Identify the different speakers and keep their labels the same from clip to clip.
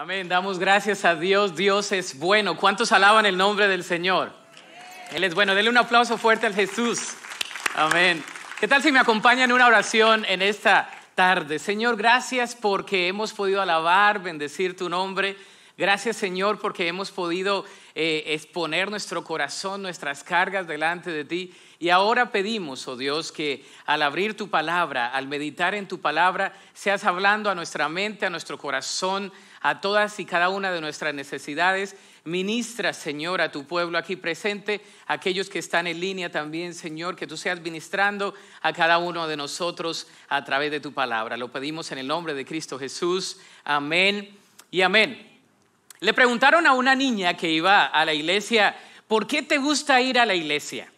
Speaker 1: Amén, damos gracias a Dios, Dios es bueno. ¿Cuántos alaban el nombre del Señor? Él es bueno, denle un aplauso fuerte al Jesús. Amén. ¿Qué tal si me acompañan en una oración en esta tarde? Señor, gracias porque hemos podido alabar, bendecir tu nombre. Gracias Señor porque hemos podido eh, exponer nuestro corazón, nuestras cargas delante de ti. Y ahora pedimos, oh Dios, que al abrir tu palabra, al meditar en tu palabra, seas hablando a nuestra mente, a nuestro corazón, a todas y cada una de nuestras necesidades. Ministra, Señor, a tu pueblo aquí presente, aquellos que están en línea también, Señor, que tú seas ministrando a cada uno de nosotros a través de tu palabra. Lo pedimos en el nombre de Cristo Jesús. Amén y amén. Le preguntaron a una niña que iba a la iglesia, ¿por qué te gusta ir a la iglesia?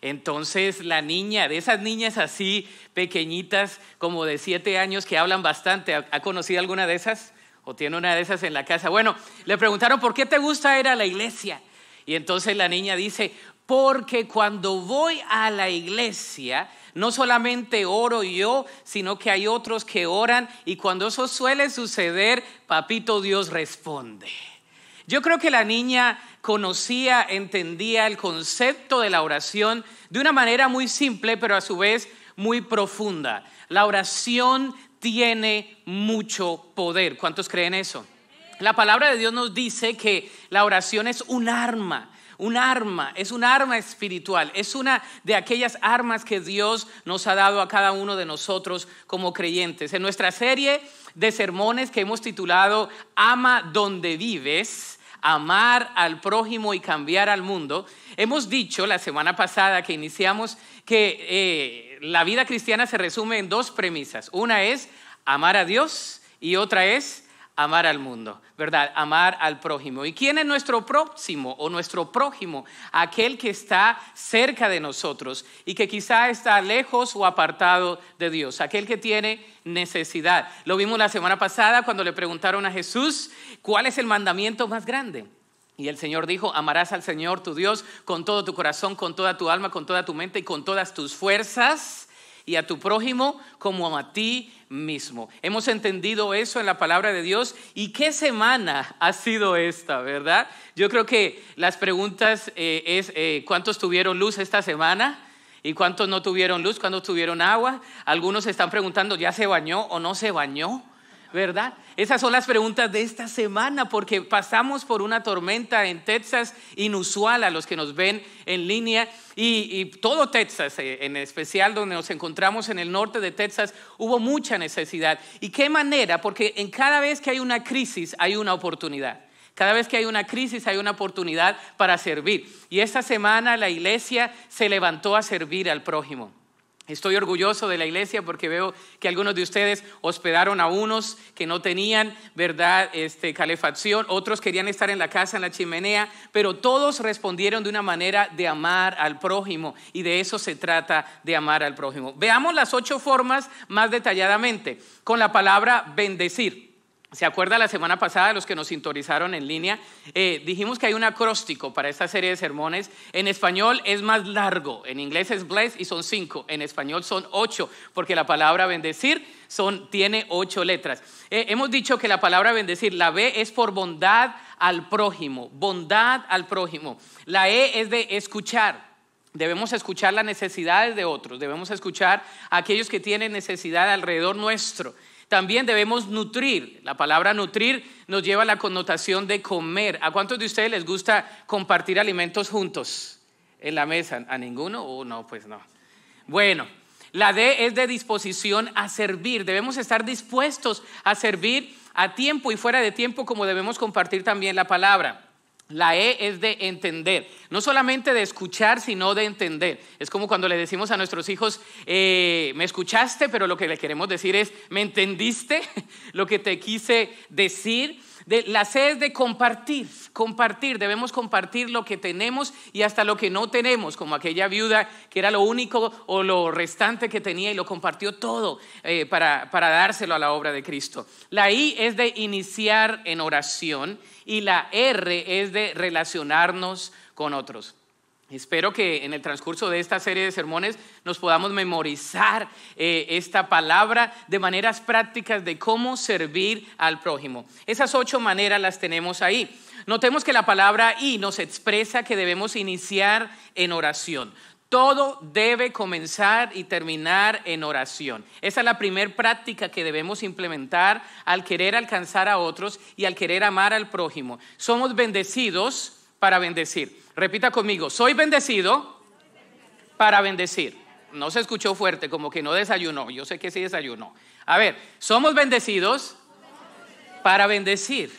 Speaker 1: Entonces la niña, de esas niñas así pequeñitas, como de siete años, que hablan bastante, ¿ha conocido alguna de esas? o tiene una de esas en la casa. Bueno, le preguntaron, ¿por qué te gusta ir a la iglesia? Y entonces la niña dice, porque cuando voy a la iglesia, no solamente oro yo, sino que hay otros que oran y cuando eso suele suceder, papito Dios responde. Yo creo que la niña conocía, entendía el concepto de la oración de una manera muy simple, pero a su vez muy profunda. La oración tiene mucho poder. ¿Cuántos creen eso? La palabra de Dios nos dice que la oración es un arma. Un arma, es un arma espiritual, es una de aquellas armas que Dios nos ha dado a cada uno de nosotros como creyentes. En nuestra serie de sermones que hemos titulado Ama donde vives, amar al prójimo y cambiar al mundo, hemos dicho la semana pasada que iniciamos que eh, la vida cristiana se resume en dos premisas. Una es amar a Dios y otra es amar al mundo, ¿verdad? Amar al prójimo. ¿Y quién es nuestro próximo o nuestro prójimo? Aquel que está cerca de nosotros y que quizá está lejos o apartado de Dios, aquel que tiene necesidad. Lo vimos la semana pasada cuando le preguntaron a Jesús, ¿cuál es el mandamiento más grande? Y el Señor dijo, amarás al Señor tu Dios con todo tu corazón, con toda tu alma, con toda tu mente y con todas tus fuerzas y a tu prójimo como a ti mismo. Hemos entendido eso en la palabra de Dios y qué semana ha sido esta, ¿verdad? Yo creo que las preguntas eh, es, eh, ¿cuántos tuvieron luz esta semana? ¿Y cuántos no tuvieron luz? ¿Cuántos tuvieron agua? Algunos están preguntando, ¿ya se bañó o no se bañó? ¿verdad? Esas son las preguntas de esta semana porque pasamos por una tormenta en Texas inusual a los que nos ven en línea y, todo Texas, eh, en especial donde nos encontramos en el norte de Texas, hubo mucha necesidad. ¿Y qué manera? Porque en cada vez que hay una crisis hay una oportunidad. Cada vez que hay una crisis hay una oportunidad para servir. Y esta semana la iglesia se levantó a servir al prójimo. Estoy orgulloso de la iglesia porque veo que algunos de ustedes hospedaron a unos que no tenían, ¿verdad?, este, calefacción, otros querían estar en la casa, en la chimenea, pero todos respondieron de una manera de amar al prójimo y de eso se trata de amar al prójimo. Veamos las ocho formas más detalladamente con la palabra bendecir. ¿Se acuerda la semana pasada, los que nos sintonizaron en línea? Eh, dijimos que hay un acróstico para esta serie de sermones. En español es más largo, en inglés es bless y son cinco, en español son ocho, porque la palabra bendecir tiene ocho letras. Eh, hemos dicho que la palabra bendecir, la B es por bondad al prójimo, bondad al prójimo. La E es de escuchar, Debemos escuchar las necesidades de otros, debemos escuchar a aquellos que tienen necesidad alrededor nuestro. También debemos nutrir. La palabra nutrir nos lleva a la connotación de comer. ¿A cuántos de ustedes les gusta compartir alimentos juntos en la mesa? ¿A ninguno? o oh, no, pues no. Bueno, la D es de disposición a servir. Debemos estar dispuestos a servir a tiempo y fuera de tiempo como debemos compartir también la palabra. La E es de entender, no solamente de escuchar, sino de entender. Es como cuando le decimos a nuestros hijos, eh, me escuchaste, pero lo que le queremos decir es, me entendiste lo que te quise decir la C es de compartir, compartir, debemos compartir lo que tenemos y hasta lo que no tenemos, como aquella viuda que era lo único o lo restante que tenía y lo compartió todo eh, para, para dárselo a la obra de Cristo. La I es de iniciar en oración y la R es de relacionarnos con otros. Espero que en el transcurso de esta serie de sermones nos podamos memorizar eh, esta palabra de maneras prácticas de cómo servir al prójimo. Esas ocho maneras las tenemos ahí. Notemos que la palabra y nos expresa que debemos iniciar en oración. Todo debe comenzar y terminar en oración. Esa es la primera práctica que debemos implementar al querer alcanzar a otros y al querer amar al prójimo. Somos bendecidos para bendecir. Repita conmigo, soy bendecido para bendecir. No se escuchó fuerte, como que no desayunó. Yo sé que sí desayunó. A ver, somos bendecidos para bendecir.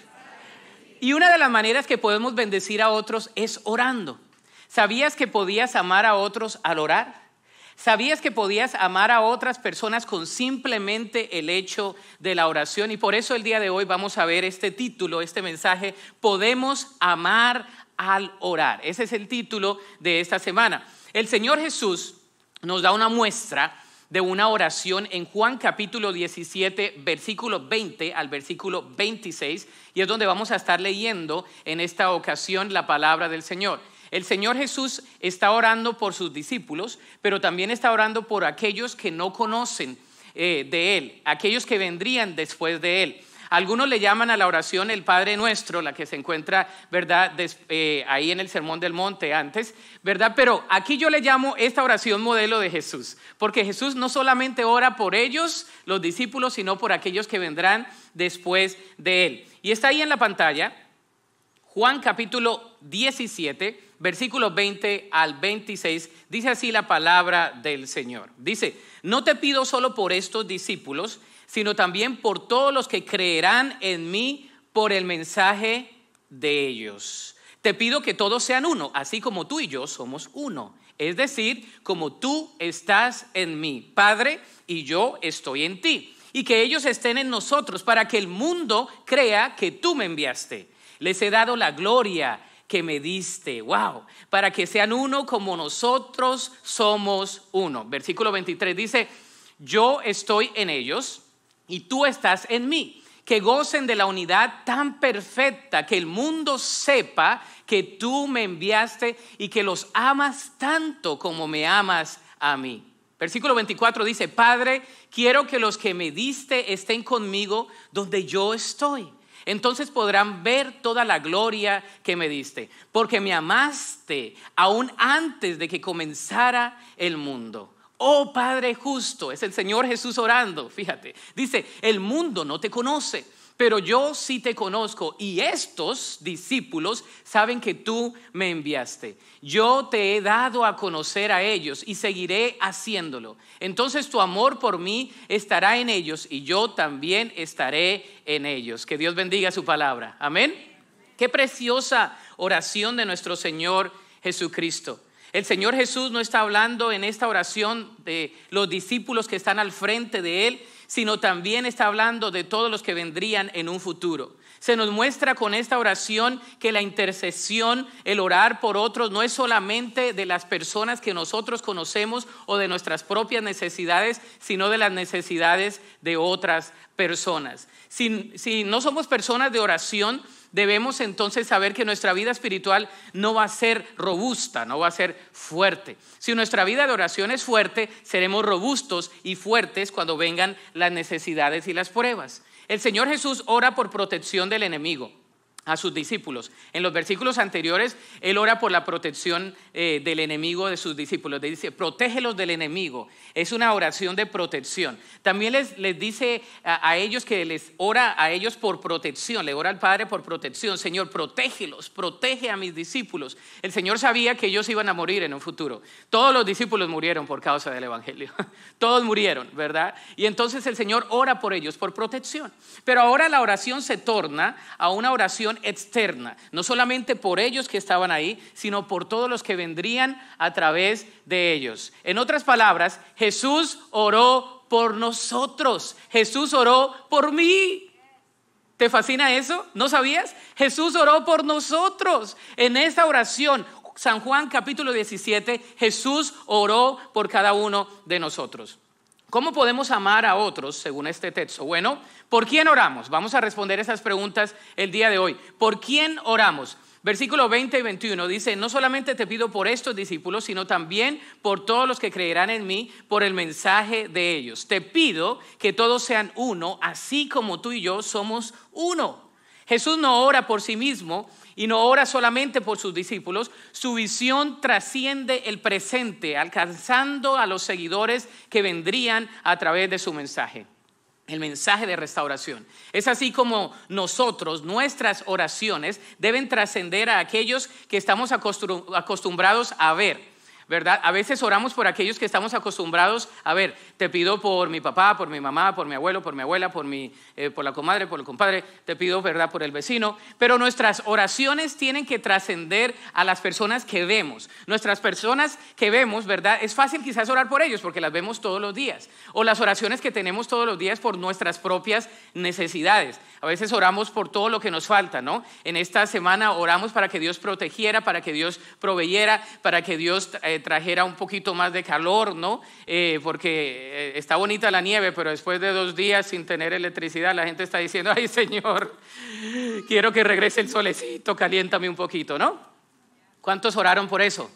Speaker 1: Y una de las maneras que podemos bendecir a otros es orando. ¿Sabías que podías amar a otros al orar? ¿Sabías que podías amar a otras personas con simplemente el hecho de la oración? Y por eso el día de hoy vamos a ver este título, este mensaje, podemos amar al orar. Ese es el título de esta semana. El Señor Jesús nos da una muestra de una oración en Juan capítulo 17, versículo 20 al versículo 26, y es donde vamos a estar leyendo en esta ocasión la palabra del Señor. El Señor Jesús está orando por sus discípulos, pero también está orando por aquellos que no conocen eh, de Él, aquellos que vendrían después de Él. Algunos le llaman a la oración el Padre Nuestro, la que se encuentra, ¿verdad? Eh, ahí en el Sermón del Monte antes, ¿verdad? Pero aquí yo le llamo esta oración modelo de Jesús, porque Jesús no solamente ora por ellos, los discípulos, sino por aquellos que vendrán después de él. Y está ahí en la pantalla, Juan capítulo 17, versículos 20 al 26, dice así la palabra del Señor. Dice, no te pido solo por estos discípulos, sino también por todos los que creerán en mí por el mensaje de ellos. Te pido que todos sean uno, así como tú y yo somos uno. Es decir, como tú estás en mí, Padre, y yo estoy en ti. Y que ellos estén en nosotros para que el mundo crea que tú me enviaste. Les he dado la gloria que me diste. Wow. Para que sean uno como nosotros somos uno. Versículo 23 dice, yo estoy en ellos y tú estás en mí. Que gocen de la unidad tan perfecta que el mundo sepa que tú me enviaste y que los amas tanto como me amas a mí. Versículo 24 dice, Padre, quiero que los que me diste estén conmigo donde yo estoy. Entonces podrán ver toda la gloria que me diste, porque me amaste aún antes de que comenzara el mundo. Oh Padre justo, es el Señor Jesús orando, fíjate. Dice, el mundo no te conoce, pero yo sí te conozco y estos discípulos saben que tú me enviaste. Yo te he dado a conocer a ellos y seguiré haciéndolo. Entonces tu amor por mí estará en ellos y yo también estaré en ellos. Que Dios bendiga su palabra. Amén. Qué preciosa oración de nuestro Señor Jesucristo. El Señor Jesús no está hablando en esta oración de los discípulos que están al frente de Él, sino también está hablando de todos los que vendrían en un futuro. Se nos muestra con esta oración que la intercesión, el orar por otros, no es solamente de las personas que nosotros conocemos o de nuestras propias necesidades, sino de las necesidades de otras personas. Si, no somos personas de oración, debemos entonces saber que nuestra vida espiritual no va a ser robusta, no va a ser fuerte. Si nuestra vida de oración es fuerte, seremos robustos y fuertes cuando vengan las necesidades y las pruebas. El Señor Jesús ora por protección del enemigo a sus discípulos. En los versículos anteriores, él ora por la protección eh, del enemigo de sus discípulos. Le dice, protégelos del enemigo. Es una oración de protección. También les, les dice a, a, ellos que les ora a ellos por protección. Le ora al Padre por protección. Señor, protégelos, protege a mis discípulos. El Señor sabía que ellos iban a morir en un futuro. Todos los discípulos murieron por causa del Evangelio. Todos murieron, ¿verdad? Y entonces el Señor ora por ellos, por protección. Pero ahora la oración se torna a una oración externa, no solamente por ellos que estaban ahí, sino por todos los que vendrían a través de ellos. En otras palabras, Jesús oró por nosotros, Jesús oró por mí. ¿Te fascina eso? ¿No sabías? Jesús oró por nosotros. En esta oración, San Juan capítulo 17, Jesús oró por cada uno de nosotros. ¿Cómo podemos amar a otros según este texto? Bueno, ¿por quién oramos? Vamos a responder esas preguntas el día de hoy. ¿Por quién oramos? Versículo 20 y 21 dice, no solamente te pido por estos discípulos, sino también por todos los que creerán en mí, por el mensaje de ellos. Te pido que todos sean uno, así como tú y yo somos uno. Jesús no ora por sí mismo, y no ora solamente por sus discípulos, su visión trasciende el presente, alcanzando a los seguidores que vendrían a través de su mensaje. El mensaje de restauración. Es así como nosotros, nuestras oraciones deben trascender a aquellos que estamos acostumbrados a ver ¿verdad? A veces oramos por aquellos que estamos acostumbrados, a ver, te pido por mi papá, por mi mamá, por mi abuelo, por mi abuela, por, mi, eh, por la comadre, por el compadre, te pido, ¿verdad?, por el vecino, pero nuestras oraciones tienen que trascender a las personas que vemos. Nuestras personas que vemos, ¿verdad? Es fácil quizás orar por ellos porque las vemos todos los días, o las oraciones que tenemos todos los días por nuestras propias necesidades. A veces oramos por todo lo que nos falta, ¿no? En esta semana oramos para que Dios protegiera, para que Dios proveyera, para que Dios... Eh, trajera un poquito más de calor, ¿no? Eh, porque eh, está bonita la nieve, pero después de dos días sin tener electricidad, la gente está diciendo, ay Señor, quiero que regrese el solecito, caliéntame un poquito, ¿no? ¿Cuántos oraron por eso?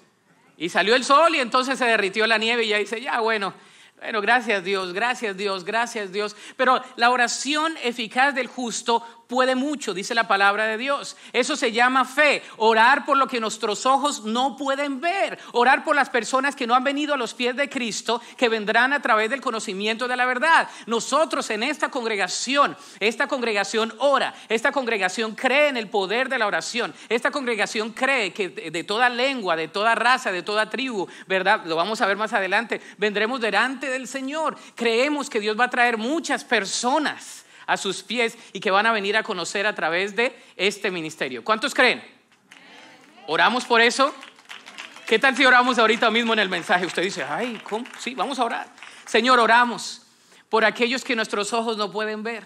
Speaker 1: Y salió el sol y entonces se derritió la nieve y ya dice, ya bueno, bueno, gracias Dios, gracias Dios, gracias Dios. Pero la oración eficaz del justo puede mucho, dice la palabra de Dios. Eso se llama fe, orar por lo que nuestros ojos no pueden ver, orar por las personas que no han venido a los pies de Cristo, que vendrán a través del conocimiento de la verdad. Nosotros en esta congregación, esta congregación ora, esta congregación cree en el poder de la oración, esta congregación cree que de toda lengua, de toda raza, de toda tribu, ¿verdad? Lo vamos a ver más adelante, vendremos delante del Señor. Creemos que Dios va a traer muchas personas a sus pies y que van a venir a conocer a través de este ministerio. ¿Cuántos creen? ¿Oramos por eso? ¿Qué tal si oramos ahorita mismo en el mensaje? Usted dice, ay, ¿cómo? Sí, vamos a orar. Señor, oramos por aquellos que nuestros ojos no pueden ver.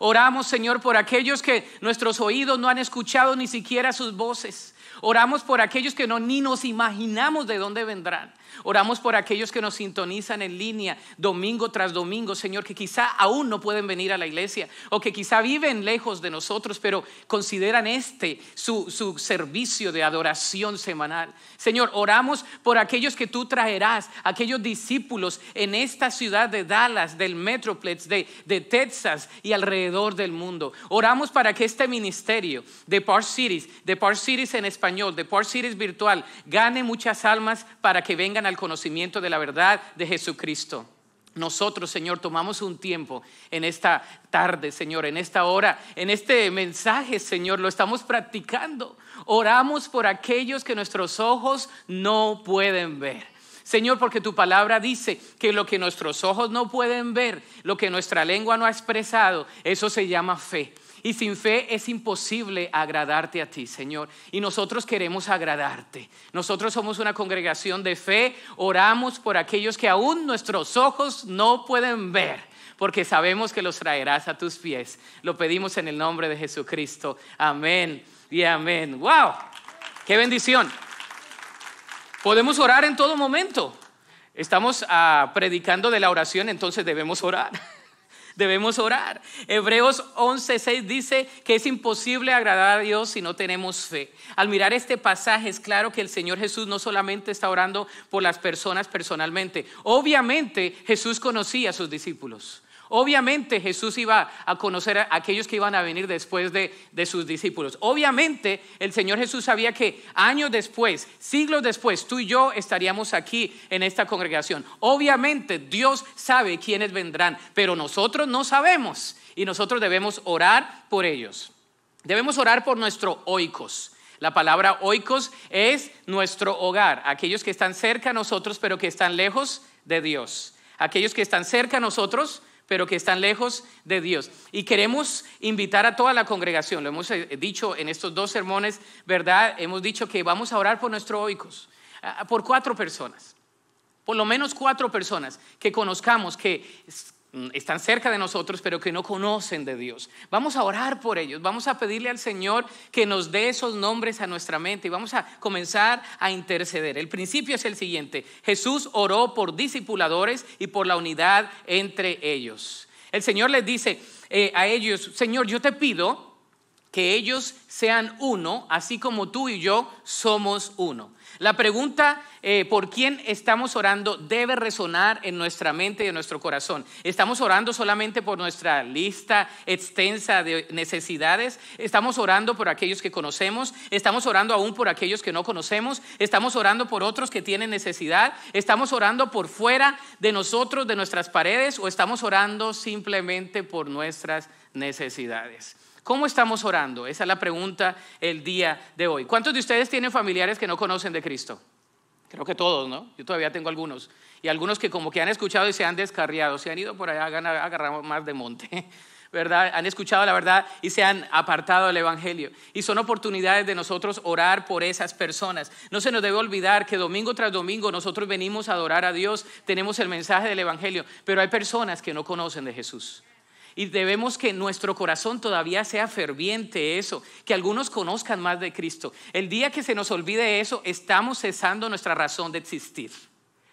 Speaker 1: Oramos, Señor, por aquellos que nuestros oídos no han escuchado ni siquiera sus voces. Oramos por aquellos que no ni nos imaginamos de dónde vendrán. Oramos por aquellos que nos sintonizan en línea domingo tras domingo, Señor, que quizá aún no pueden venir a la iglesia o que quizá viven lejos de nosotros, pero consideran este su, servicio de adoración semanal. Señor, oramos por aquellos que tú traerás, aquellos discípulos en esta ciudad de Dallas, del Metroplex, de, de Texas y alrededor del mundo. Oramos para que este ministerio de Park Cities, de Park Cities en español, de Port Virtual, gane muchas almas para que vengan al conocimiento de la verdad de Jesucristo. Nosotros, Señor, tomamos un tiempo en esta tarde, Señor, en esta hora, en este mensaje, Señor, lo estamos practicando. Oramos por aquellos que nuestros ojos no pueden ver. Señor, porque tu palabra dice que lo que nuestros ojos no pueden ver, lo que nuestra lengua no ha expresado, eso se llama fe. Y sin fe es imposible agradarte a ti, Señor. Y nosotros queremos agradarte. Nosotros somos una congregación de fe. Oramos por aquellos que aún nuestros ojos no pueden ver, porque sabemos que los traerás a tus pies. Lo pedimos en el nombre de Jesucristo. Amén y amén. ¡Wow! ¡Qué bendición! Podemos orar en todo momento. Estamos ah, predicando de la oración, entonces debemos orar. debemos orar. Hebreos 11:6 dice que es imposible agradar a Dios si no tenemos fe. Al mirar este pasaje es claro que el Señor Jesús no solamente está orando por las personas personalmente, obviamente Jesús conocía a sus discípulos. Obviamente Jesús iba a conocer a aquellos que iban a venir después de, sus discípulos. Obviamente el Señor Jesús sabía que años después, siglos después, tú y yo estaríamos aquí en esta congregación. Obviamente Dios sabe quiénes vendrán, pero nosotros no sabemos y nosotros debemos orar por ellos. Debemos orar por nuestro oikos. La palabra oikos es nuestro hogar, aquellos que están cerca a nosotros pero que están lejos de Dios. Aquellos que están cerca a nosotros, pero que están lejos de Dios. Y queremos invitar a toda la congregación, lo hemos eh, dicho en estos dos sermones, ¿verdad? Hemos dicho que vamos a orar por nuestros oicos, por cuatro personas, por lo menos cuatro personas que conozcamos, que Mm, están cerca de nosotros, pero que no conocen de Dios. Vamos a orar por ellos, vamos a pedirle al Señor que nos dé esos nombres a nuestra mente y vamos a comenzar a interceder. El principio es el siguiente, Jesús oró por discipuladores y por la unidad entre ellos. El Señor les dice eh, a ellos, Señor, yo te pido que ellos sean uno, así como tú y yo somos uno. La pregunta eh, por quién estamos orando debe resonar en nuestra mente y en nuestro corazón. ¿Estamos orando solamente por nuestra lista extensa de necesidades? ¿Estamos orando por aquellos que conocemos? ¿Estamos orando aún por aquellos que no conocemos? ¿Estamos orando por otros que tienen necesidad? ¿Estamos orando por fuera de nosotros, de nuestras paredes? ¿O estamos orando simplemente por nuestras necesidades? ¿Cómo estamos orando? Esa es la pregunta el día de hoy. ¿Cuántos de ustedes tienen familiares que no conocen de Cristo? Creo que todos, ¿no? Yo todavía tengo algunos. Y algunos que como que han escuchado y se han descarriado, se han ido por allá, han más de monte. ¿verdad? Han escuchado la verdad y se han apartado del Evangelio. Y son oportunidades de nosotros orar por esas personas. No se nos debe olvidar que domingo tras domingo nosotros venimos a adorar a Dios, tenemos el mensaje del Evangelio, pero hay personas que no conocen de Jesús. Y debemos que nuestro corazón todavía sea ferviente eso, que algunos conozcan más de Cristo. El día que se nos olvide eso, estamos cesando nuestra razón de existir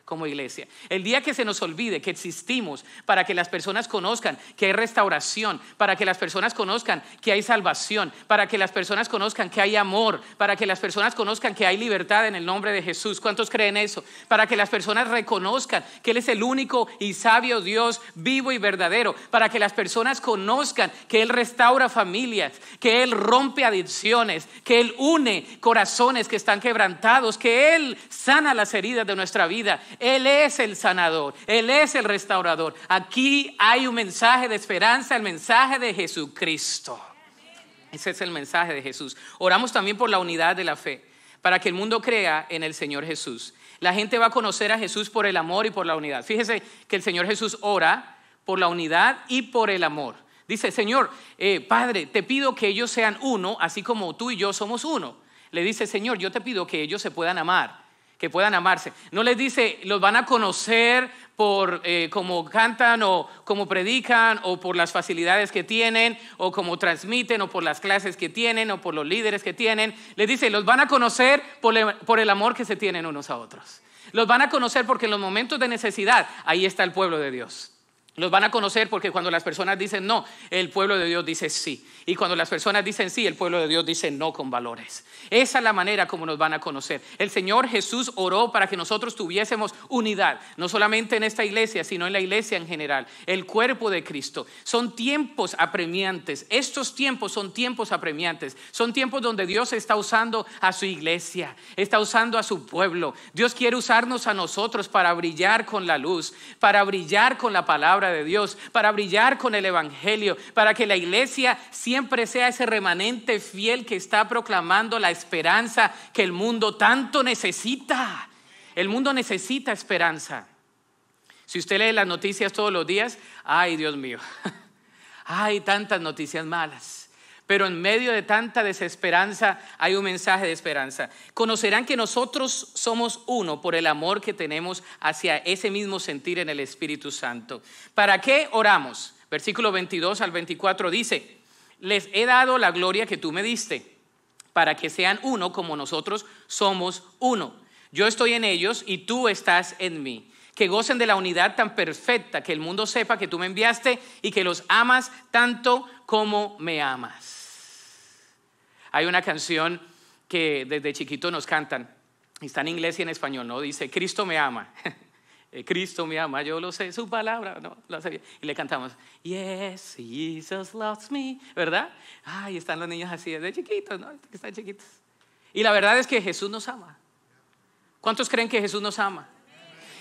Speaker 1: como iglesia. El día que se nos olvide que existimos para que las personas conozcan que hay restauración, para que las personas conozcan que hay salvación, para que las personas conozcan que hay amor, para que las personas conozcan que hay libertad en el nombre de Jesús. ¿Cuántos creen eso? Para que las personas reconozcan que Él es el único y sabio Dios vivo y verdadero, para que las personas conozcan que Él restaura familias, que Él rompe adicciones, que Él une corazones que están quebrantados, que Él sana las heridas de nuestra vida. Él es el sanador, Él es el restaurador. Aquí hay un mensaje de esperanza, el mensaje de Jesucristo. Ese es el mensaje de Jesús. Oramos también por la unidad de la fe, para que el mundo crea en el Señor Jesús. La gente va a conocer a Jesús por el amor y por la unidad. Fíjese que el Señor Jesús ora por la unidad y por el amor. Dice, Señor, eh, Padre, te pido que ellos sean uno, así como tú y yo somos uno. Le dice, Señor, yo te pido que ellos se puedan amar que puedan amarse. No les dice, los van a conocer por eh, cómo cantan o cómo predican o por las facilidades que tienen o cómo transmiten o por las clases que tienen o por los líderes que tienen. Les dice, los van a conocer por el amor que se tienen unos a otros. Los van a conocer porque en los momentos de necesidad, ahí está el pueblo de Dios. Los van a conocer porque cuando las personas dicen no, el pueblo de Dios dice sí. Y cuando las personas dicen sí, el pueblo de Dios dice no con valores. Esa es la manera como nos van a conocer. El Señor Jesús oró para que nosotros tuviésemos unidad, no solamente en esta iglesia, sino en la iglesia en general, el cuerpo de Cristo. Son tiempos apremiantes. Estos tiempos son tiempos apremiantes. Son tiempos donde Dios está usando a su iglesia, está usando a su pueblo. Dios quiere usarnos a nosotros para brillar con la luz, para brillar con la palabra de Dios, para brillar con el Evangelio, para que la iglesia siempre sea ese remanente fiel que está proclamando la esperanza que el mundo tanto necesita. El mundo necesita esperanza. Si usted lee las noticias todos los días, ay Dios mío, hay tantas noticias malas pero en medio de tanta desesperanza hay un mensaje de esperanza. Conocerán que nosotros somos uno por el amor que tenemos hacia ese mismo sentir en el Espíritu Santo. ¿Para qué oramos? Versículo 22 al 24 dice, les he dado la gloria que tú me diste, para que sean uno como nosotros somos uno. Yo estoy en ellos y tú estás en mí que gocen de la unidad tan perfecta, que el mundo sepa que tú me enviaste y que los amas tanto como me amas. Hay una canción que desde chiquito nos cantan, está en inglés y en español, ¿no? Dice, Cristo me ama. Eh, Cristo me ama, yo lo sé, su palabra, no, lo Y le cantamos, Yes, Jesus loves me, ¿verdad? Ay, están los niños así desde chiquitos, ¿no? Están chiquitos. Y la verdad es que Jesús nos ama. ¿Cuántos creen que Jesús nos ama?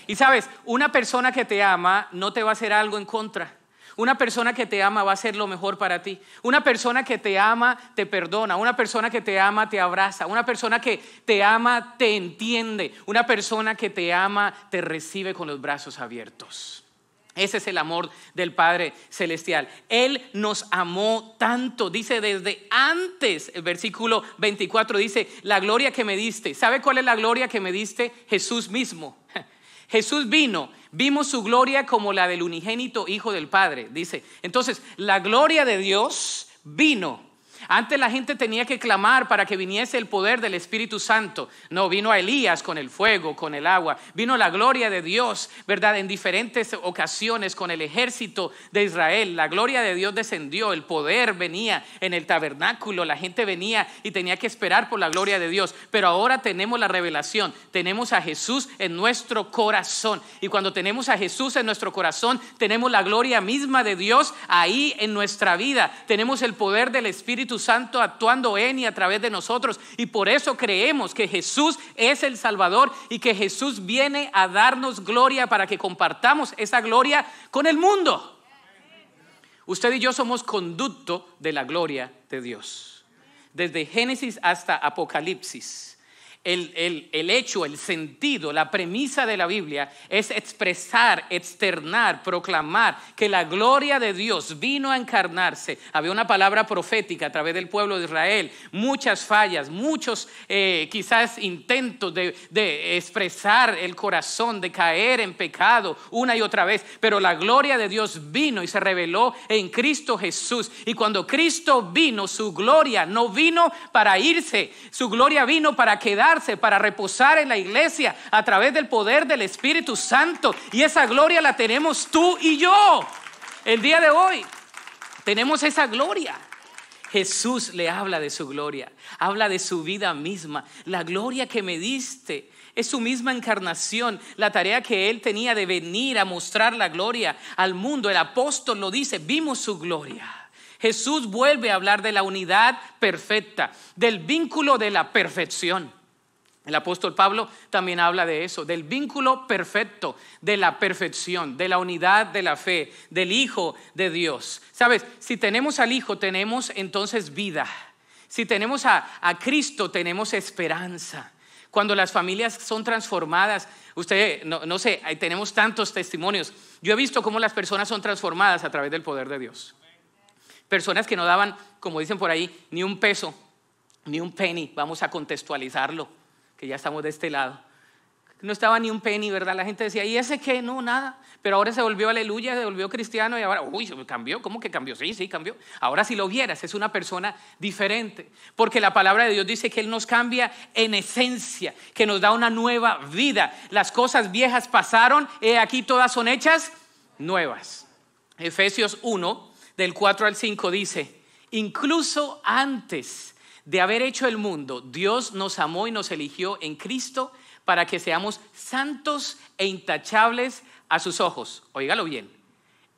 Speaker 1: Y sabes, una persona que te ama no te va a hacer algo en contra. Una persona que te ama va a ser lo mejor para ti. Una persona que te ama te perdona. Una persona que te ama te abraza. Una persona que te ama te entiende. Una persona que te ama te recibe con los brazos abiertos. Ese es el amor del Padre Celestial. Él nos amó tanto, dice desde antes, el versículo 24 dice, la gloria que me diste. ¿Sabe cuál es la gloria que me diste? Jesús mismo. Jesús vino, vimos su gloria como la del unigénito Hijo del Padre, dice. Entonces, la gloria de Dios vino antes la gente tenía que clamar para que viniese el poder del Espíritu Santo. No, vino a Elías con el fuego, con el agua. Vino la gloria de Dios, ¿verdad? En diferentes ocasiones con el ejército de Israel. La gloria de Dios descendió, el poder venía en el tabernáculo, la gente venía y tenía que esperar por la gloria de Dios. Pero ahora tenemos la revelación, tenemos a Jesús en nuestro corazón. Y cuando tenemos a Jesús en nuestro corazón, tenemos la gloria misma de Dios ahí en nuestra vida. Tenemos el poder del Espíritu Santo actuando en y a través de nosotros. Y por eso creemos que Jesús es el Salvador y que Jesús viene a darnos gloria para que compartamos esa gloria con el mundo. Usted y yo somos conducto de la gloria de Dios. Desde Génesis hasta Apocalipsis el, hecho, el sentido, la premisa de la Biblia es expresar, externar, proclamar que la gloria de Dios vino a encarnarse. Había una palabra profética a través del pueblo de Israel, muchas fallas, muchos eh, quizás intentos de, de expresar el corazón, de caer en pecado una y otra vez, pero la gloria de Dios vino y se reveló en Cristo Jesús. Y cuando Cristo vino, su gloria no vino para irse, su gloria vino para quedar para reposar en la iglesia a través del poder del Espíritu Santo. Y esa gloria la tenemos tú y yo. El día de hoy tenemos esa gloria. Jesús le habla de su gloria, habla de su vida misma, la gloria que me diste. Es su misma encarnación, la tarea que él tenía de venir a mostrar la gloria al mundo. El apóstol lo dice, vimos su gloria. Jesús vuelve a hablar de la unidad perfecta, del vínculo de la perfección. El apóstol Pablo también habla de eso, del vínculo perfecto, de la perfección, de la unidad de la fe, del Hijo de Dios. Sabes, si tenemos al Hijo, tenemos entonces vida. Si tenemos a, Cristo, tenemos esperanza. Cuando las familias son transformadas, usted, no, no sé, tenemos tantos testimonios. Yo he visto cómo las personas son transformadas a través del poder de Dios. Personas que no daban, como dicen por ahí, ni un peso, ni un penny, vamos a contextualizarlo que ya estamos de este lado. No estaba ni un penny, ¿verdad? La gente decía, ¿y ese qué? No, nada. Pero ahora se volvió aleluya, se volvió cristiano y ahora, uy, se cambió. ¿Cómo que cambió? Sí, sí, cambió. Ahora si lo vieras, es una persona diferente. Porque la palabra de Dios dice que Él nos cambia en esencia, que nos da una nueva vida. Las cosas viejas pasaron, Y aquí todas son hechas nuevas. Efesios 1, del 4 al 5 dice, incluso antes de haber hecho el mundo, Dios nos amó y nos eligió en Cristo para que seamos santos e intachables a sus ojos. Óigalo bien.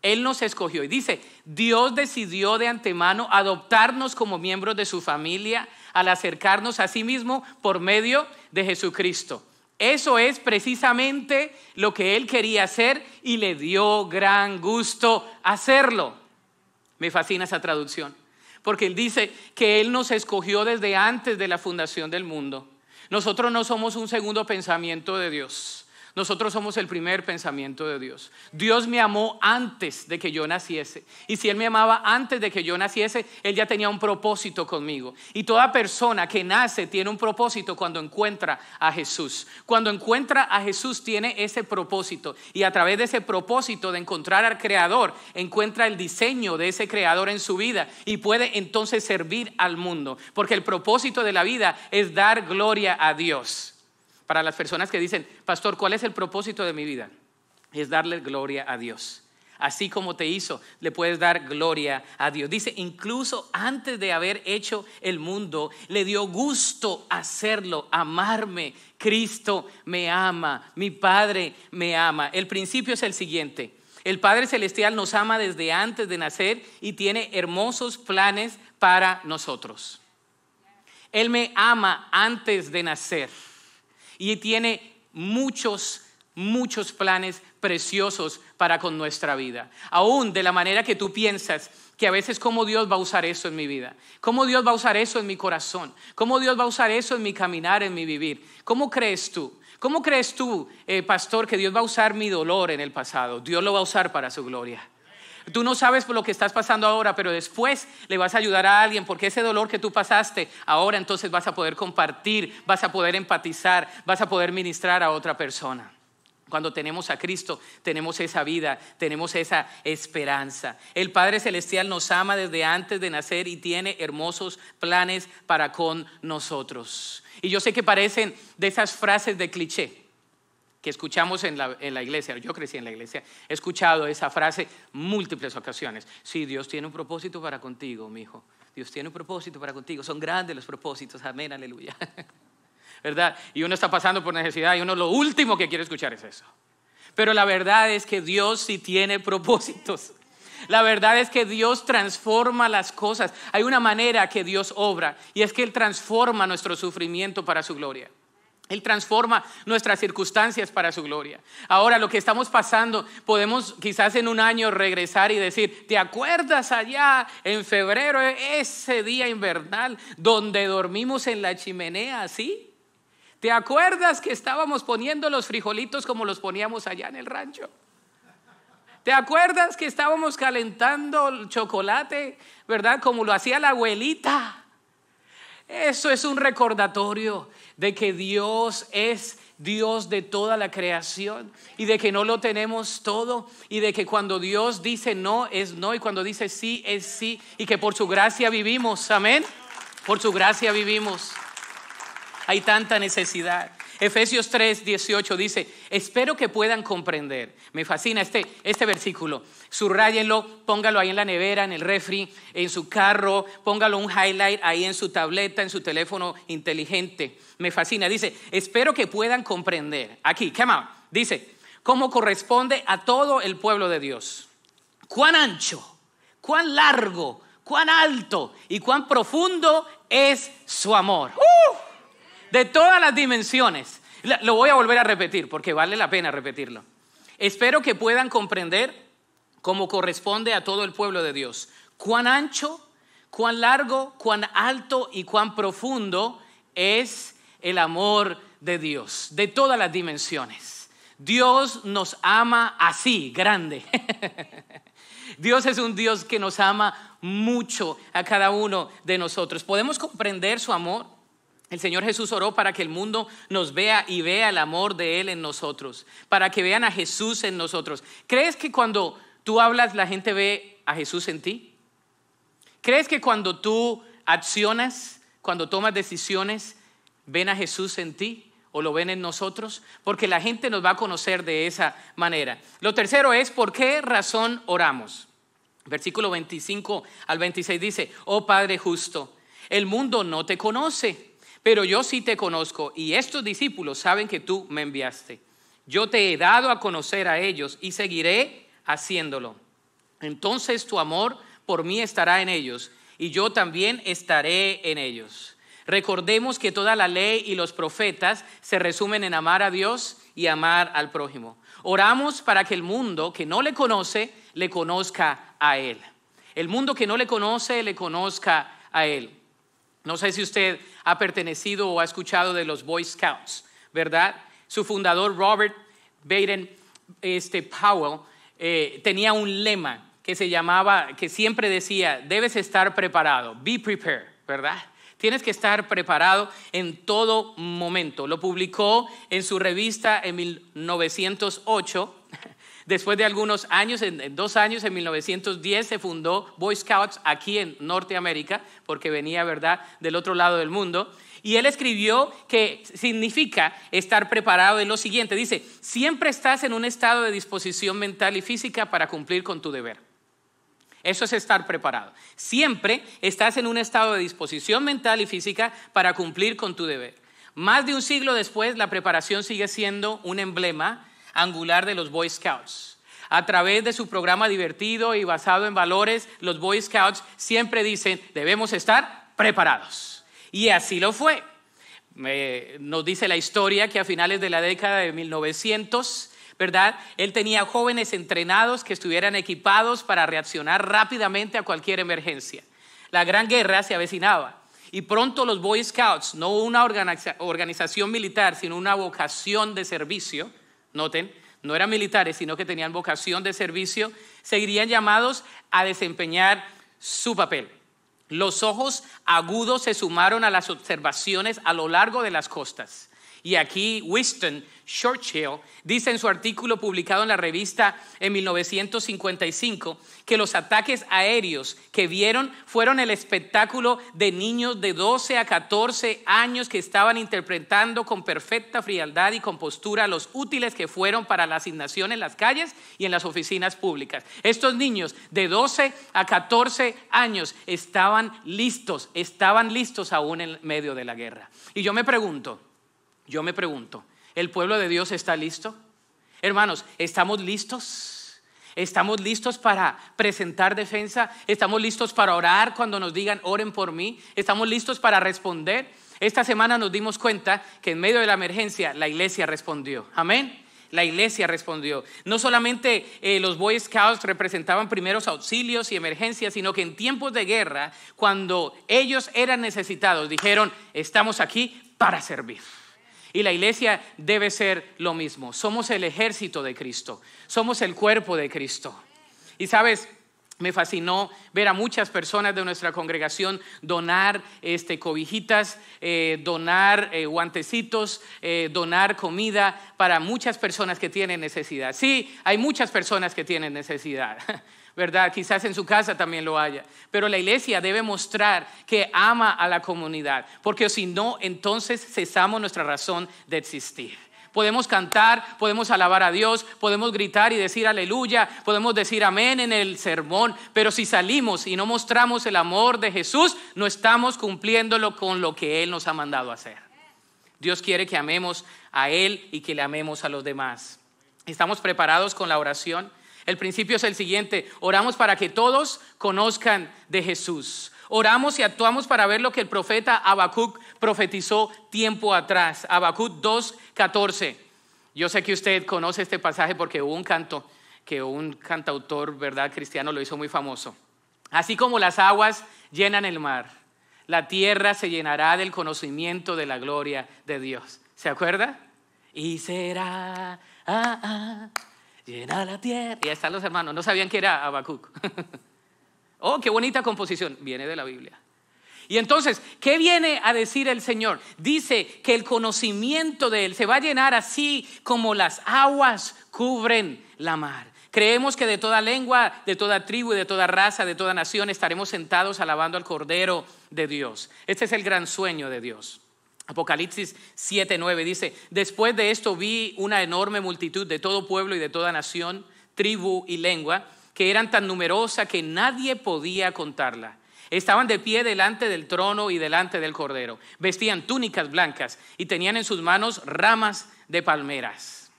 Speaker 1: Él nos escogió y dice, Dios decidió de antemano adoptarnos como miembros de su familia al acercarnos a sí mismo por medio de Jesucristo. Eso es precisamente lo que él quería hacer y le dio gran gusto hacerlo. Me fascina esa traducción. Porque Él dice que Él nos escogió desde antes de la fundación del mundo. Nosotros no somos un segundo pensamiento de Dios. Nosotros somos el primer pensamiento de Dios. Dios me amó antes de que yo naciese. Y si Él me amaba antes de que yo naciese, Él ya tenía un propósito conmigo. Y toda persona que nace tiene un propósito cuando encuentra a Jesús. Cuando encuentra a Jesús tiene ese propósito. Y a través de ese propósito de encontrar al Creador, encuentra el diseño de ese Creador en su vida y puede entonces servir al mundo. Porque el propósito de la vida es dar gloria a Dios. Para las personas que dicen, pastor, ¿cuál es el propósito de mi vida? Es darle gloria a Dios. Así como te hizo, le puedes dar gloria a Dios. Dice, incluso antes de haber hecho el mundo, le dio gusto hacerlo, amarme. Cristo me ama, mi Padre me ama. El principio es el siguiente. El Padre Celestial nos ama desde antes de nacer y tiene hermosos planes para nosotros. Él me ama antes de nacer y tiene muchos muchos planes preciosos para con nuestra vida. Aún de la manera que tú piensas que a veces cómo Dios va a usar eso en mi vida, cómo Dios va a usar eso en mi corazón, cómo Dios va a usar eso en mi caminar, en mi vivir. ¿Cómo crees tú? ¿Cómo crees tú, eh, pastor, que Dios va a usar mi dolor en el pasado? Dios lo va a usar para su gloria. Tú no sabes por lo que estás pasando ahora, pero después le vas a ayudar a alguien, porque ese dolor que tú pasaste, ahora entonces vas a poder compartir, vas a poder empatizar, vas a poder ministrar a otra persona. Cuando tenemos a Cristo, tenemos esa vida, tenemos esa esperanza. El Padre Celestial nos ama desde antes de nacer y tiene hermosos planes para con nosotros. Y yo sé que parecen de esas frases de cliché que escuchamos en la, en la, iglesia, yo crecí en la iglesia, he escuchado esa frase múltiples ocasiones. si Dios tiene un propósito para contigo, mi hijo. Dios tiene un propósito para contigo. Son grandes los propósitos. Amén, aleluya. ¿Verdad? Y uno está pasando por necesidad y uno lo último que quiere escuchar es eso. Pero la verdad es que Dios sí tiene propósitos. La verdad es que Dios transforma las cosas. Hay una manera que Dios obra y es que Él transforma nuestro sufrimiento para su gloria. Él transforma nuestras circunstancias para su gloria. Ahora lo que estamos pasando, podemos quizás en un año regresar y decir, ¿te acuerdas allá en febrero, ese día invernal, donde dormimos en la chimenea así? ¿Te acuerdas que estábamos poniendo los frijolitos como los poníamos allá en el rancho? ¿Te acuerdas que estábamos calentando el chocolate, verdad? Como lo hacía la abuelita. Eso es un recordatorio de que Dios es Dios de toda la creación y de que no lo tenemos todo y de que cuando Dios dice no es no y cuando dice sí es sí y que por su gracia vivimos, amén. Por su gracia vivimos. Hay tanta necesidad. Efesios 3, 18 dice, espero que puedan comprender. Me fascina este, este versículo. Subrayenlo, póngalo ahí en la nevera, en el refri, en su carro, póngalo un highlight ahí en su tableta, en su teléfono inteligente. Me fascina. Dice, espero que puedan comprender. Aquí, come Dice, ¿cómo corresponde a todo el pueblo de Dios? ¿Cuán ancho? ¿Cuán largo? ¿Cuán alto? ¿Y cuán profundo es su amor? ¡Uh! de todas las dimensiones. Lo voy a volver a repetir porque vale la pena repetirlo. Espero que puedan comprender cómo corresponde a todo el pueblo de Dios. Cuán ancho, cuán largo, cuán alto y cuán profundo es el amor de Dios, de todas las dimensiones. Dios nos ama así, grande. Dios es un Dios que nos ama mucho a cada uno de nosotros. ¿Podemos comprender su amor? El Señor Jesús oró para que el mundo nos vea y vea el amor de Él en nosotros, para que vean a Jesús en nosotros. ¿Crees que cuando tú hablas la gente ve a Jesús en ti? ¿Crees que cuando tú accionas, cuando tomas decisiones, ven a Jesús en ti o lo ven en nosotros? Porque la gente nos va a conocer de esa manera. Lo tercero es, ¿por qué razón oramos? Versículo 25 al 26 dice, oh Padre justo, el mundo no te conoce pero yo sí te conozco y estos discípulos saben que tú me enviaste. Yo te he dado a conocer a ellos y seguiré haciéndolo. Entonces tu amor por mí estará en ellos y yo también estaré en ellos. Recordemos que toda la ley y los profetas se resumen en amar a Dios y amar al prójimo. Oramos para que el mundo que no le conoce, le conozca a Él. El mundo que no le conoce, le conozca a Él. No sé si usted ha pertenecido o ha escuchado de los Boy Scouts, ¿verdad? Su fundador, Robert Baden este, Powell, eh, tenía un lema que se llamaba, que siempre decía, debes estar preparado, be prepared, ¿verdad? Tienes que estar preparado en todo momento. Lo publicó en su revista en 1908 Después de algunos años, en, dos años, en 1910, se fundó Boy Scouts aquí en Norteamérica, porque venía, ¿verdad?, del otro lado del mundo. Y él escribió que significa estar preparado en lo siguiente. Dice, siempre estás en un estado de disposición mental y física para cumplir con tu deber. Eso es estar preparado. Siempre estás en un estado de disposición mental y física para cumplir con tu deber. Más de un siglo después, la preparación sigue siendo un emblema angular de los Boy Scouts. A través de su programa divertido y basado en valores, los Boy Scouts siempre dicen, debemos estar preparados. Y así lo fue. nos dice la historia que a finales de la década de 1900, ¿verdad? Él tenía jóvenes entrenados que estuvieran equipados para reaccionar rápidamente a cualquier emergencia. La Gran Guerra se avecinaba y pronto los Boy Scouts, no una organización militar, sino una vocación de servicio, noten, no eran militares, sino que tenían vocación de servicio, seguirían llamados a desempeñar su papel. Los ojos agudos se sumaron a las observaciones a lo largo de las costas y aquí Winston Churchill dice en su artículo publicado en la revista en 1955 que los ataques aéreos que vieron fueron el espectáculo de niños de 12 a 14 años que estaban interpretando con perfecta frialdad y compostura los útiles que fueron para la asignación en las calles y en las oficinas públicas. Estos niños de 12 a 14 años estaban listos, estaban listos aún en medio de la guerra. Y yo me pregunto, yo me pregunto, ¿el pueblo de Dios está listo? Hermanos, ¿estamos listos? ¿Estamos listos para presentar defensa? ¿Estamos listos para orar cuando nos digan, oren por mí? ¿Estamos listos para responder? Esta semana nos dimos cuenta que en medio de la emergencia la iglesia respondió. Amén. La iglesia respondió. No solamente eh, los Boy Scouts representaban primeros auxilios y emergencias, sino que en tiempos de guerra, cuando ellos eran necesitados, dijeron, estamos aquí para servir. Y la iglesia debe ser lo mismo. Somos el ejército de Cristo. Somos el cuerpo de Cristo. Y sabes, me fascinó ver a muchas personas de nuestra congregación donar este, cobijitas, eh, donar eh, guantecitos, eh, donar comida para muchas personas que tienen necesidad. Sí, hay muchas personas que tienen necesidad. ¿verdad? Quizás en su casa también lo haya. Pero la iglesia debe mostrar que ama a la comunidad, porque si no, entonces cesamos nuestra razón de existir. Podemos cantar, podemos alabar a Dios, podemos gritar y decir aleluya, podemos decir amén en el sermón, pero si salimos y no mostramos el amor de Jesús, no estamos cumpliéndolo con lo que Él nos ha mandado hacer. Dios quiere que amemos a Él y que le amemos a los demás. ¿Estamos preparados con la oración? El principio es el siguiente, oramos para que todos conozcan de Jesús. Oramos y actuamos para ver lo que el profeta Habacuc profetizó tiempo atrás. Habacuc 2:14. Yo sé que usted conoce este pasaje porque hubo un canto que un cantautor, ¿verdad?, cristiano lo hizo muy famoso. Así como las aguas llenan el mar, la tierra se llenará del conocimiento de la gloria de Dios. ¿Se acuerda? Y será ah, ah llena la tierra. Y ahí están los hermanos, no sabían que era Habacuc. oh, qué bonita composición, viene de la Biblia. Y entonces, ¿qué viene a decir el Señor? Dice que el conocimiento de Él se va a llenar así como las aguas cubren la mar. Creemos que de toda lengua, de toda tribu y de toda raza, de toda nación estaremos sentados alabando al Cordero de Dios. Este es el gran sueño de Dios. Apocalipsis 7, 9 dice, después de esto vi una enorme multitud de todo pueblo y de toda nación, tribu y lengua, que eran tan numerosa que nadie podía contarla. Estaban de pie delante del trono y delante del cordero. Vestían túnicas blancas y tenían en sus manos ramas de palmeras.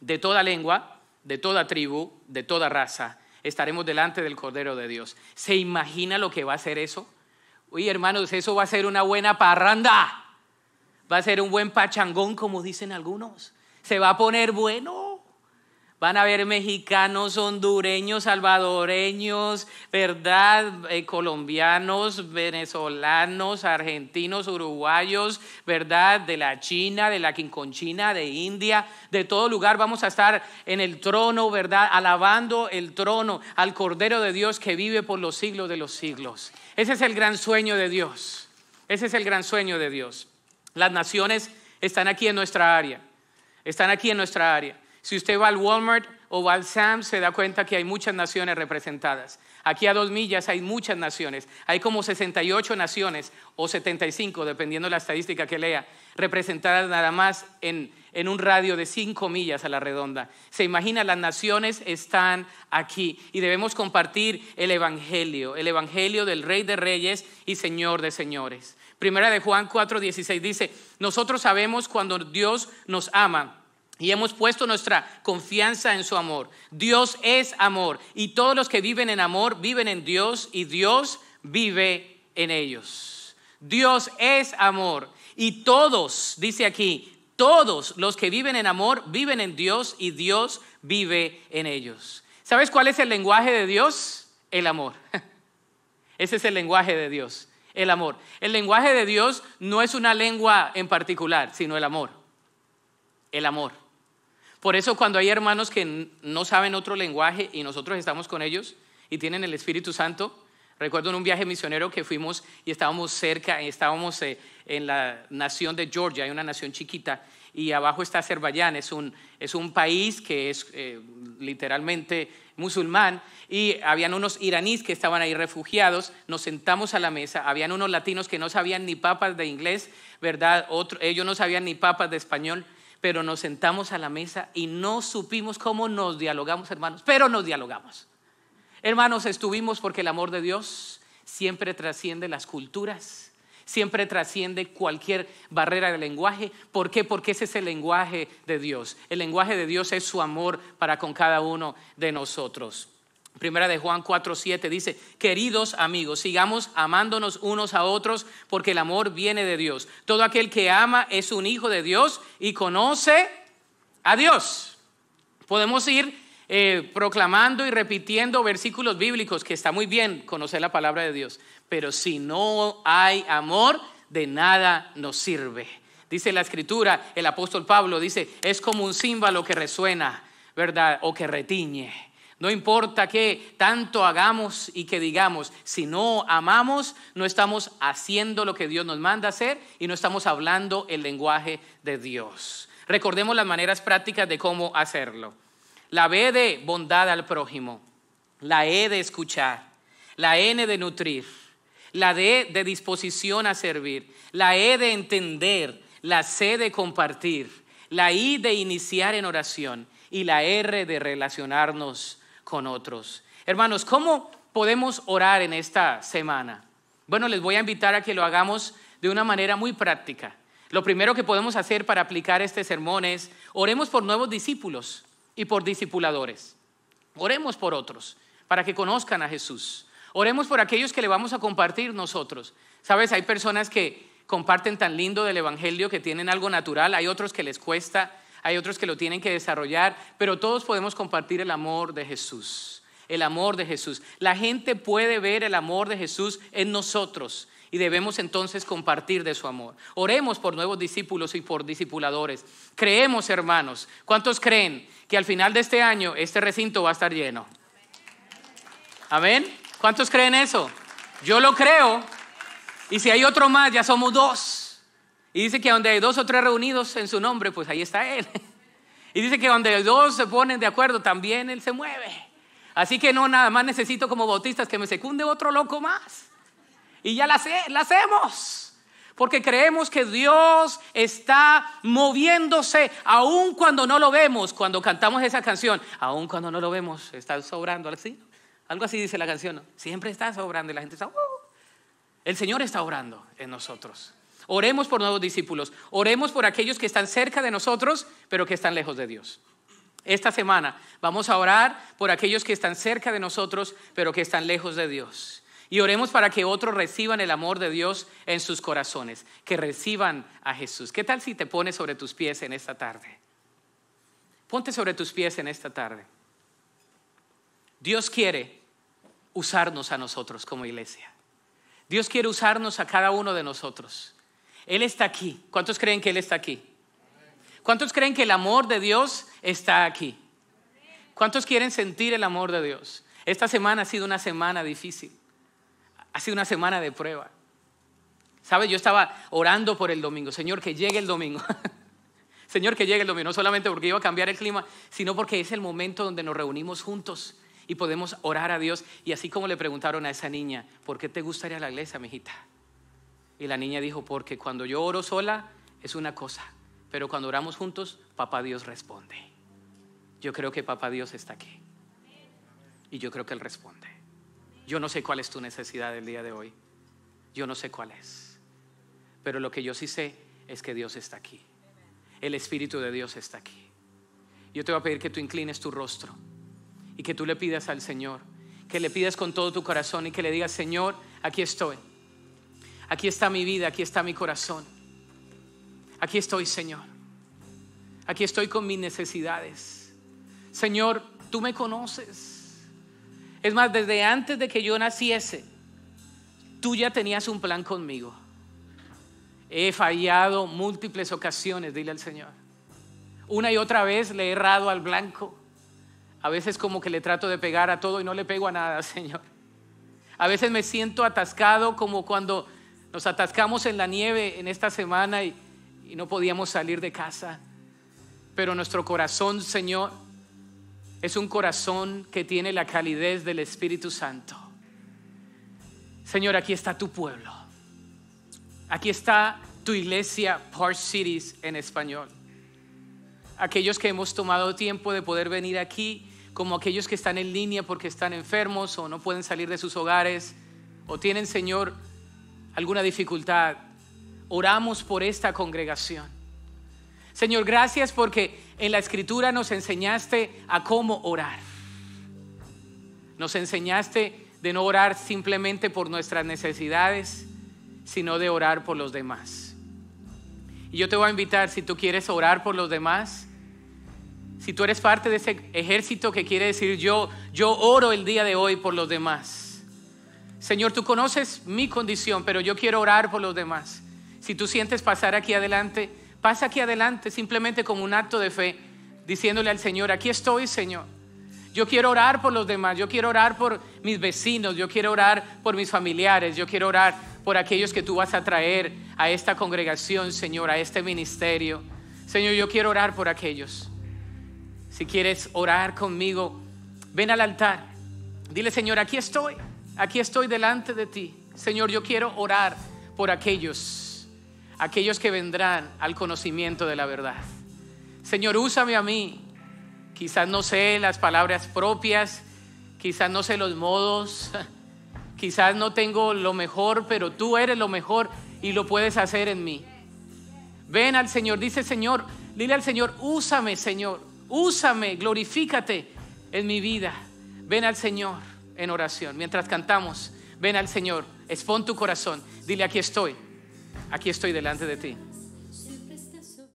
Speaker 1: De toda lengua, de toda tribu, de toda raza, estaremos delante del cordero de Dios. ¿Se imagina lo que va a ser eso? Uy hermanos, eso va a ser una buena parranda. Va a ser un buen pachangón, como dicen algunos. Se va a poner bueno. Van a haber mexicanos, hondureños, salvadoreños, ¿verdad? Eh, colombianos, venezolanos, argentinos, uruguayos, ¿verdad? De la China, de la Quinconchina, de India, de todo lugar vamos a estar en el trono, ¿verdad? Alabando el trono al Cordero de Dios que vive por los siglos de los siglos. Ese es el gran sueño de Dios. Ese es el gran sueño de Dios. Las naciones están aquí en nuestra área. Están aquí en nuestra área. Si usted va al Walmart o va al Sam, se da cuenta que hay muchas naciones representadas. Aquí a dos millas hay muchas naciones. Hay como 68 naciones o 75, dependiendo de la estadística que lea, representadas nada más en, un radio de cinco millas a la redonda. Se imagina, las naciones están aquí y debemos compartir el Evangelio, el Evangelio del Rey de Reyes y Señor de Señores. Primera de Juan 4:16 dice, nosotros sabemos cuando Dios nos ama. Y hemos puesto nuestra confianza en su amor. Dios es amor. Y todos los que viven en amor viven en Dios y Dios vive en ellos. Dios es amor. Y todos, dice aquí, todos los que viven en amor viven en Dios y Dios vive en ellos. ¿Sabes cuál es el lenguaje de Dios? El amor. Ese es el lenguaje de Dios el amor. El lenguaje de Dios no es una lengua en particular, sino el amor. El amor. Por eso cuando hay hermanos que no saben otro lenguaje y nosotros estamos con ellos y tienen el Espíritu Santo, recuerdo en un viaje misionero que fuimos y estábamos cerca, estábamos eh, en la nación de Georgia, hay una nación chiquita, y abajo está Azerbaiyán, es un, es un país que es eh, literalmente musulmán, y habían unos iraníes que estaban ahí refugiados, nos sentamos a la mesa, habían unos latinos que no sabían ni papas de inglés, ¿verdad? Otro, ellos no sabían ni papas de español, pero nos sentamos a la mesa y no supimos cómo nos dialogamos, hermanos, pero nos dialogamos. Hermanos, estuvimos porque el amor de Dios siempre trasciende las culturas Siempre trasciende cualquier barrera de lenguaje. ¿Por qué? Porque ese es el lenguaje de Dios. El lenguaje de Dios es su amor para con cada uno de nosotros. Primera de Juan 7 dice, queridos amigos, sigamos amándonos unos a otros porque el amor viene de Dios. Todo aquel que ama es un hijo de Dios y conoce a Dios. Podemos ir eh, proclamando y repitiendo versículos bíblicos, que está muy bien conocer la palabra de Dios, pero si no hay amor, de nada nos sirve. Dice la escritura, el apóstol Pablo dice, es como un símbolo que resuena, ¿verdad? O que retiñe. No importa qué tanto hagamos y que digamos, si no amamos, no estamos haciendo lo que Dios nos manda hacer y no estamos hablando el lenguaje de Dios. Recordemos las maneras prácticas de cómo hacerlo la B de bondad al prójimo, la E de escuchar, la N de nutrir, la D de disposición a servir, la E de entender, la C de compartir, la I de iniciar en oración y la R de relacionarnos con otros. Hermanos, ¿cómo podemos orar en esta semana? Bueno, les voy a invitar a que lo hagamos de una manera muy práctica. Lo primero que podemos hacer para aplicar este sermón es, oremos por nuevos discípulos y por discipuladores. Oremos por otros, para que conozcan a Jesús. Oremos por aquellos que le vamos a compartir nosotros. Sabes, hay personas que comparten tan lindo del Evangelio que tienen algo natural, hay otros que les cuesta, hay otros que lo tienen que desarrollar, pero todos podemos compartir el amor de Jesús, el amor de Jesús. La gente puede ver el amor de Jesús en nosotros y debemos entonces compartir de su amor. Oremos por nuevos discípulos y por discipuladores. Creemos, hermanos. ¿Cuántos creen que al final de este año este recinto va a estar lleno? Amén. ¿Cuántos creen eso? Yo lo creo. Y si hay otro más, ya somos dos. Y dice que donde hay dos o tres reunidos en su nombre, pues ahí está Él. Y dice que donde dos se ponen de acuerdo, también Él se mueve. Así que no, nada más necesito como bautistas que me secunde otro loco más y ya la, hacemos. Porque creemos que Dios está moviéndose, aun cuando no lo vemos, cuando cantamos esa canción, aun cuando no lo vemos, está sobrando, Algo así dice la canción, siempre está sobrando y la gente está, oh". el Señor está orando en nosotros. Oremos por nuevos discípulos, oremos por aquellos que están cerca de nosotros, pero que están lejos de Dios. Esta semana vamos a orar por aquellos que están cerca de nosotros, pero que están lejos de Dios. Y oremos para que otros reciban el amor de Dios en sus corazones, que reciban a Jesús. ¿Qué tal si te pones sobre tus pies en esta tarde? Ponte sobre tus pies en esta tarde. Dios quiere usarnos a nosotros como iglesia. Dios quiere usarnos a cada uno de nosotros. Él está aquí. ¿Cuántos creen que Él está aquí? ¿Cuántos creen que el amor de Dios está aquí? ¿Cuántos quieren sentir el amor de Dios? Esta semana ha sido una semana difícil. Ha sido una semana de prueba. ¿Sabes? Yo estaba orando por el domingo. Señor, que llegue el domingo. Señor, que llegue el domingo. No solamente porque iba a cambiar el clima, sino porque es el momento donde nos reunimos juntos y podemos orar a Dios. Y así como le preguntaron a esa niña, ¿por qué te gustaría la iglesia, mijita? Y la niña dijo, porque cuando yo oro sola es una cosa, pero cuando oramos juntos, papá Dios responde. Yo creo que papá Dios está aquí. Y yo creo que Él responde. Yo no sé cuál es tu necesidad El día de hoy. Yo no sé cuál es. Pero lo que yo sí sé es que Dios está aquí. El Espíritu de Dios está aquí. Yo te voy a pedir que tú inclines tu rostro y que tú le pidas al Señor, que le pidas con todo tu corazón y que le digas, Señor, aquí estoy. Aquí está mi vida, aquí está mi corazón. Aquí estoy, Señor. Aquí estoy con mis necesidades. Señor, tú me conoces. Es más, desde antes de que yo naciese, tú ya tenías un plan conmigo. He fallado múltiples ocasiones, dile al Señor. Una y otra vez le he errado al blanco. A veces como que le trato de pegar a todo y no le pego a nada, Señor. A veces me siento atascado como cuando nos atascamos en la nieve en esta semana y, no podíamos salir de casa. Pero nuestro corazón, Señor, es un corazón que tiene la calidez del Espíritu Santo. Señor, aquí está tu pueblo. Aquí está tu iglesia, Park Cities en español. Aquellos que hemos tomado tiempo de poder venir aquí, como aquellos que están en línea porque están enfermos o no pueden salir de sus hogares o tienen, Señor, alguna dificultad, oramos por esta congregación. Señor, gracias porque en la escritura nos enseñaste a cómo orar. Nos enseñaste de no orar simplemente por nuestras necesidades, sino de orar por los demás. Y yo te voy a invitar, si tú quieres orar por los demás, si tú eres parte de ese ejército que quiere decir yo, yo oro el día de hoy por los demás. Señor, tú conoces mi condición, pero yo quiero orar por los demás. Si tú sientes pasar aquí adelante, Pasa aquí adelante simplemente como un acto de fe, diciéndole al Señor, aquí estoy, Señor. Yo quiero orar por los demás, yo quiero orar por mis vecinos, yo quiero orar por mis familiares, yo quiero orar por aquellos que tú vas a traer a esta congregación, Señor, a este ministerio. Señor, yo quiero orar por aquellos. Si quieres orar conmigo, ven al altar. Dile, Señor, aquí estoy, aquí estoy delante de ti. Señor, yo quiero orar por aquellos aquellos que vendrán al conocimiento de la verdad. Señor, úsame a mí. Quizás no sé las palabras propias, quizás no sé los modos, quizás no tengo lo mejor, pero tú eres lo mejor y lo puedes hacer en mí. Ven al Señor, dice Señor, dile al Señor, úsame Señor, úsame, glorifícate en mi vida. Ven al Señor en oración. Mientras cantamos, ven al Señor, Expon tu corazón, dile aquí estoy aquí estoy delante de ti.